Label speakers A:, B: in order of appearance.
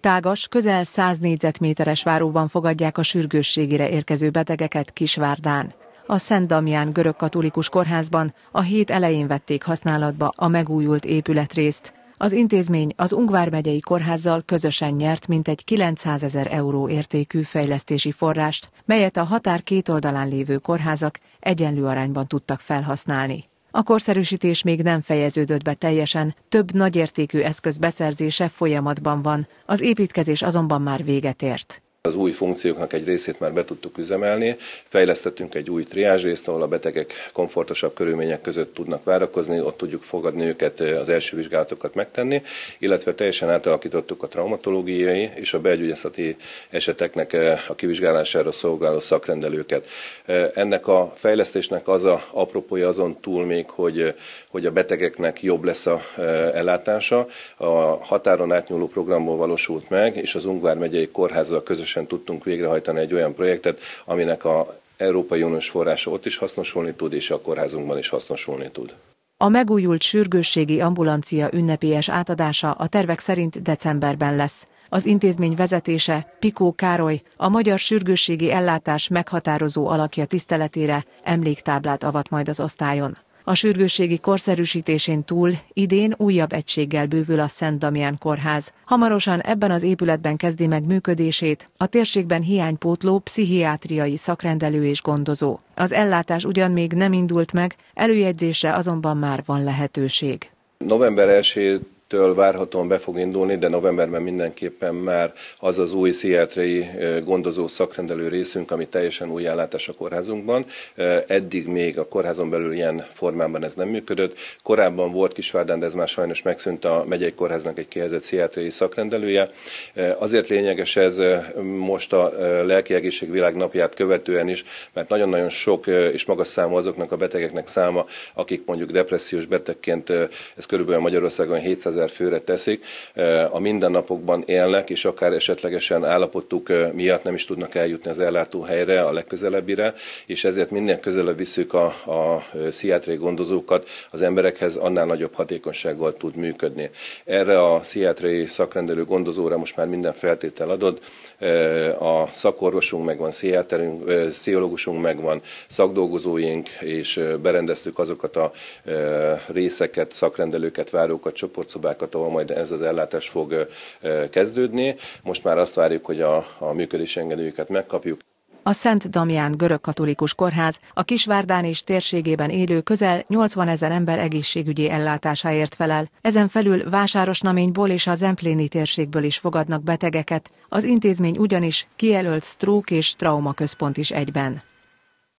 A: Tágas, közel 100 négyzetméteres váróban fogadják a sürgősségére érkező betegeket Kisvárdán. A Szent Damján görög katolikus kórházban a hét elején vették használatba a megújult épületrészt. Az intézmény az Ungvár megyei kórházzal közösen nyert mintegy 900 ezer euró értékű fejlesztési forrást, melyet a határ két oldalán lévő kórházak egyenlő arányban tudtak felhasználni. A korszerűsítés még nem fejeződött be teljesen, több nagyértékű eszköz beszerzése folyamatban van, az építkezés azonban már véget ért.
B: Az új funkcióknak egy részét már be tudtuk üzemelni, fejlesztettünk egy új részt, ahol a betegek komfortosabb körülmények között tudnak várakozni, ott tudjuk fogadni őket, az első vizsgálatokat megtenni, illetve teljesen átalakítottuk a traumatológiai és a belgyógyászati eseteknek a kivizsgálására szolgáló szakrendelőket. Ennek a fejlesztésnek az a apropója azon túl még, hogy, hogy a betegeknek jobb lesz a ellátása. A határon átnyúló programból valósult meg, és az Ungvár megyei kórházzal közös közösen tudtunk végrehajtani egy olyan projektet, aminek a Európai Uniós forrása ott is hasznosulni tud, és a kórházunkban is hasznosulni tud.
A: A megújult sürgősségi ambulancia ünnepélyes átadása a tervek szerint decemberben lesz. Az intézmény vezetése, Pikó Károly, a magyar sürgősségi ellátás meghatározó alakja tiszteletére emléktáblát avat majd az osztályon. A sürgősségi korszerűsítésén túl idén újabb egységgel bővül a Szent Damián Kórház. Hamarosan ebben az épületben kezdi meg működését a térségben hiánypótló pszichiátriai szakrendelő és gondozó. Az ellátás ugyan még nem indult meg, előjegyzésre azonban már van lehetőség.
B: November 1 től várhatóan be fog indulni, de novemberben mindenképpen már az az új sziátrei gondozó szakrendelő részünk, ami teljesen új ellátás a kórházunkban. Eddig még a kórházon belül ilyen formában ez nem működött. Korábban volt Kisvárdán, de ez már sajnos megszűnt a megyei kórháznak egy kihelyezett sziátrei szakrendelője. Azért lényeges ez most a lelki egészség világnapját követően is, mert nagyon-nagyon sok és magas számú azoknak a betegeknek száma, akik mondjuk depressziós betegként, ez körülbelül Magyarországon 700 ezer főre teszik, eh, a mindennapokban élnek, és akár esetlegesen állapotuk eh, miatt nem is tudnak eljutni az ellátóhelyre, a legközelebbire, és ezért minél közelebb visszük a, a eh, sziátré gondozókat az emberekhez, annál nagyobb hatékonysággal tud működni. Erre a sziátré szakrendelő gondozóra most már minden feltétel adott, a szakorvosunk megvan, sziáterünk, sziológusunk megvan, szakdolgozóink, és berendeztük azokat a részeket, szakrendelőket, várókat, csoportszobákat, próbákat, ahol majd ez az ellátás fog kezdődni. Most már azt várjuk, hogy a, a működési engedélyüket megkapjuk.
A: A Szent Damján görögkatolikus kórház a Kisvárdán és térségében élő közel 80 ezer ember egészségügyi ellátásáért felel. Ezen felül Vásárosnaményból és a Zempléni térségből is fogadnak betegeket. Az intézmény ugyanis kijelölt stroke és trauma központ is egyben.